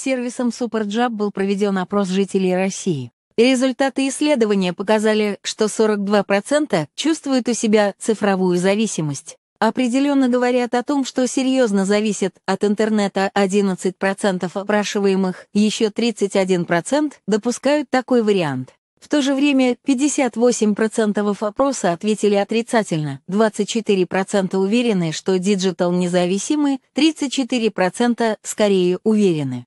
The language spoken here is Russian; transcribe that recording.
сервисом SuperJab был проведен опрос жителей России. Результаты исследования показали, что 42% чувствуют у себя цифровую зависимость. Определенно говорят о том, что серьезно зависят от интернета 11% опрашиваемых, еще 31% допускают такой вариант. В то же время 58% опроса ответили отрицательно, 24% уверены, что диджитал независимы, 34% скорее уверены.